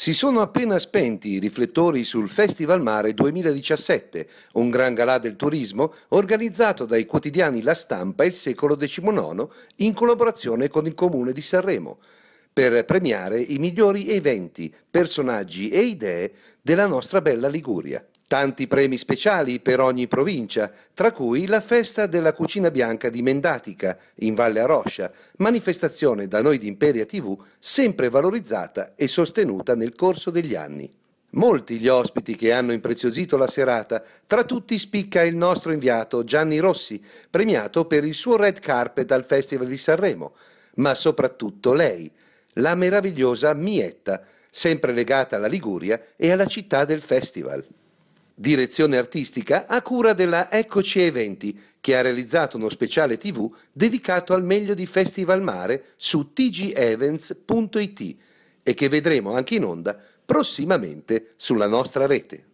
Si sono appena spenti i riflettori sul Festival Mare 2017, un gran galà del turismo organizzato dai quotidiani La Stampa e il Secolo XIX in collaborazione con il Comune di Sanremo, per premiare i migliori eventi, personaggi e idee della nostra bella Liguria. Tanti premi speciali per ogni provincia, tra cui la festa della cucina bianca di Mendatica, in Valle Aroscia, manifestazione da noi di Imperia TV sempre valorizzata e sostenuta nel corso degli anni. Molti gli ospiti che hanno impreziosito la serata, tra tutti spicca il nostro inviato Gianni Rossi, premiato per il suo red carpet al Festival di Sanremo, ma soprattutto lei, la meravigliosa Mietta, sempre legata alla Liguria e alla città del festival direzione artistica a cura della Eccoci Eventi, che ha realizzato uno speciale TV dedicato al meglio di Festival Mare su tgevents.it e che vedremo anche in onda prossimamente sulla nostra rete.